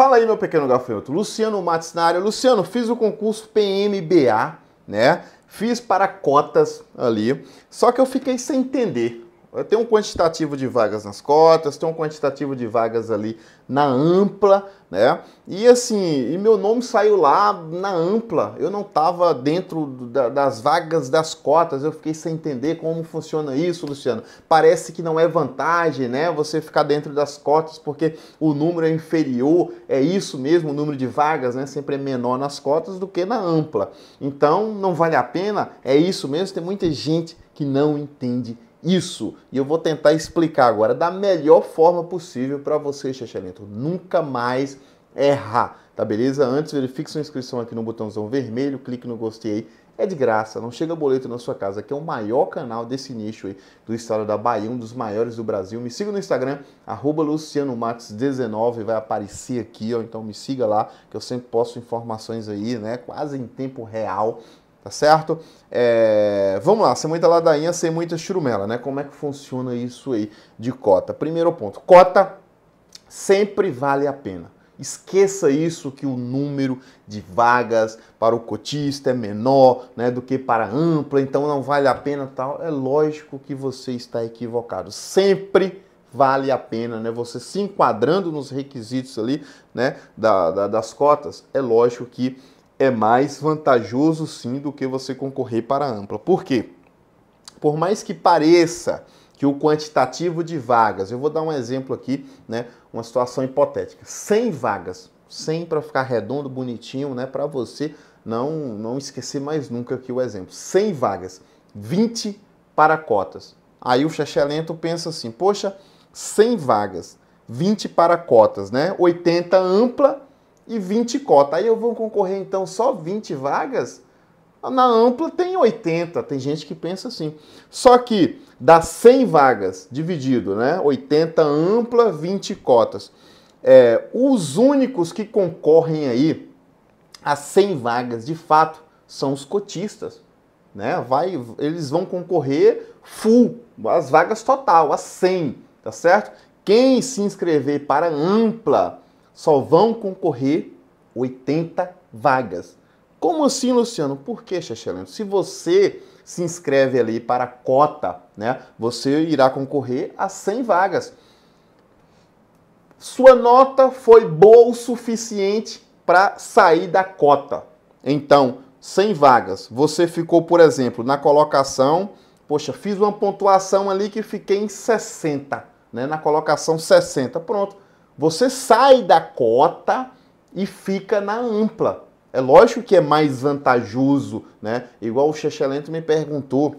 Fala aí, meu pequeno gafanhoto. Luciano Matsnário. Luciano, fiz o concurso PMBA, né? Fiz para cotas ali, só que eu fiquei sem entender tem um quantitativo de vagas nas cotas, tem um quantitativo de vagas ali na ampla, né? E assim, e meu nome saiu lá na ampla. Eu não estava dentro da, das vagas das cotas. Eu fiquei sem entender como funciona isso, Luciano. Parece que não é vantagem, né? Você ficar dentro das cotas porque o número é inferior. É isso mesmo, o número de vagas, né? Sempre é menor nas cotas do que na ampla. Então, não vale a pena. É isso mesmo. Tem muita gente que não entende isso. E eu vou tentar explicar agora da melhor forma possível para você, Xexelento. Nunca mais errar, tá beleza? Antes, verifique sua inscrição aqui no botãozão vermelho, clique no gostei é de graça, não chega boleto na sua casa, que é o maior canal desse nicho aí do estado da Bahia, um dos maiores do Brasil. Me siga no Instagram, arroba lucianomatos19, vai aparecer aqui, ó, então me siga lá, que eu sempre posto informações aí, né, quase em tempo real tá certo? É, vamos lá, sem muita ladainha, sem muita churumela, né? Como é que funciona isso aí de cota? Primeiro ponto, cota sempre vale a pena. Esqueça isso que o número de vagas para o cotista é menor né, do que para a ampla, então não vale a pena tal. É lógico que você está equivocado. Sempre vale a pena, né? Você se enquadrando nos requisitos ali, né, da, da das cotas, é lógico que é mais vantajoso sim do que você concorrer para a ampla. Por quê? Por mais que pareça que o quantitativo de vagas, eu vou dar um exemplo aqui, né, uma situação hipotética, 100 vagas, 100 para ficar redondo, bonitinho, né, para você não não esquecer mais nunca aqui o exemplo. 100 vagas, 20 para cotas. Aí o Chechelento pensa assim: "Poxa, 100 vagas, 20 para cotas, né? 80 ampla e 20 cotas. Aí eu vou concorrer então só 20 vagas? Na ampla tem 80, tem gente que pensa assim. Só que das 100 vagas dividido, né? 80 ampla, 20 cotas. É, os únicos que concorrem aí a 100 vagas de fato são os cotistas, né? Vai, eles vão concorrer full, as vagas total, a 100, tá certo? Quem se inscrever para ampla, só vão concorrer 80 vagas. Como assim, Luciano? Por que, Xexelento? Se você se inscreve ali para a cota, né, você irá concorrer a 100 vagas. Sua nota foi boa o suficiente para sair da cota. Então, 100 vagas. Você ficou, por exemplo, na colocação, poxa, fiz uma pontuação ali que fiquei em 60, né, na colocação 60. Pronto você sai da cota e fica na ampla. É lógico que é mais vantajoso, né? Igual o Chechelento me perguntou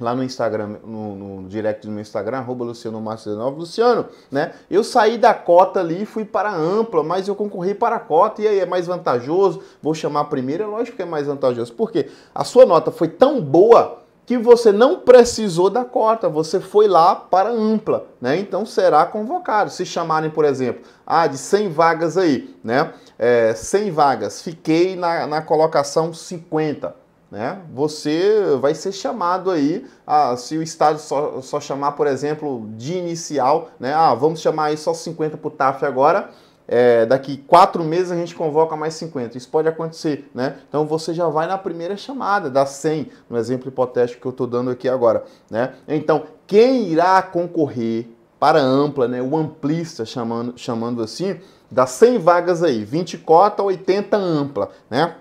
lá no Instagram, no, no direct do meu Instagram, arroba Luciano Márcio Luciano, né? Eu saí da cota ali e fui para a ampla, mas eu concorri para a cota, e aí é mais vantajoso, vou chamar a primeira, é lógico que é mais vantajoso, porque a sua nota foi tão boa que você não precisou da cota, você foi lá para ampla, né? Então será convocado. Se chamarem, por exemplo, ah, de 100 vagas aí, né? É, 100 vagas, fiquei na, na colocação 50, né? Você vai ser chamado aí, ah, se o estádio só, só chamar, por exemplo, de inicial, né? Ah, vamos chamar aí só 50 para o TAF agora, é, daqui quatro meses a gente convoca mais 50. Isso pode acontecer, né? Então você já vai na primeira chamada, dá 100, no exemplo hipotético que eu estou dando aqui agora, né? Então, quem irá concorrer para ampla, né? O amplista, chamando, chamando assim, dá 100 vagas aí, 20 cota, 80 ampla, né?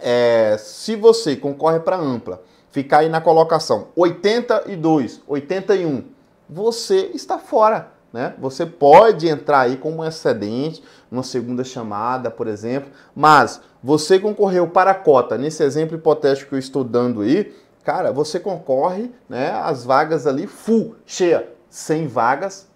É, se você concorre para ampla, ficar aí na colocação 82, 81, você está fora né? Você pode entrar aí como um excedente, uma segunda chamada, por exemplo, mas você concorreu para a cota, nesse exemplo hipotético que eu estou dando aí, cara, você concorre né, às vagas ali full, cheia, 100 vagas,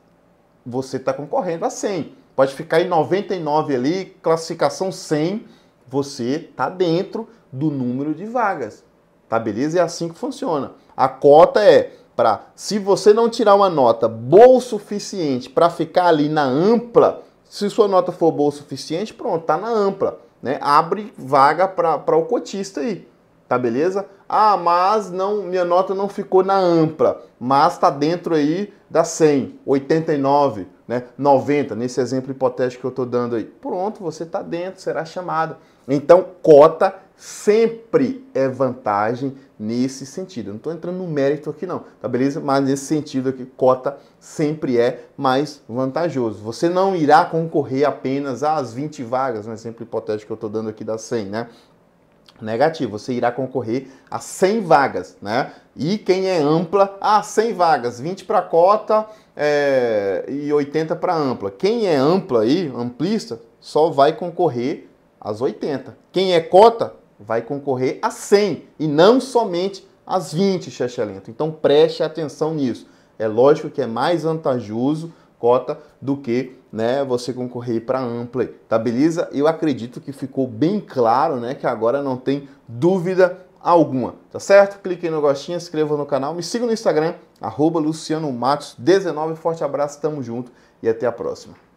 você está concorrendo a 100. Pode ficar em 99 ali, classificação 100, você está dentro do número de vagas, tá beleza? É assim que funciona. A cota é para, se você não tirar uma nota boa o suficiente para ficar ali na ampla, se sua nota for boa o suficiente, pronto, tá na ampla, né? Abre vaga para o cotista aí, tá beleza? Ah, mas não, minha nota não ficou na ampla, mas tá dentro aí da 100, 89, né? 90, nesse exemplo hipotético que eu tô dando aí. Pronto, você tá dentro, será chamado. Então, cota sempre é vantagem nesse sentido. Eu não estou entrando no mérito aqui não, tá beleza? Mas nesse sentido aqui, cota sempre é mais vantajoso. Você não irá concorrer apenas às 20 vagas, um exemplo hipotético que eu estou dando aqui das 100, né? Negativo, você irá concorrer a 100 vagas, né? E quem é ampla, a ah, 100 vagas, 20 para cota é, e 80 para ampla. Quem é ampla aí, amplista, só vai concorrer às 80. Quem é cota, vai concorrer a 100 e não somente às 20, Xexé Lento. Então preste atenção nisso. É lógico que é mais vantajoso cota do que né, você concorrer para ampla, tá beleza? Eu acredito que ficou bem claro, né, que agora não tem dúvida alguma, tá certo? Clique no gostinho, inscreva no canal, me siga no Instagram, arroba Luciano Matos19, forte abraço, tamo junto e até a próxima.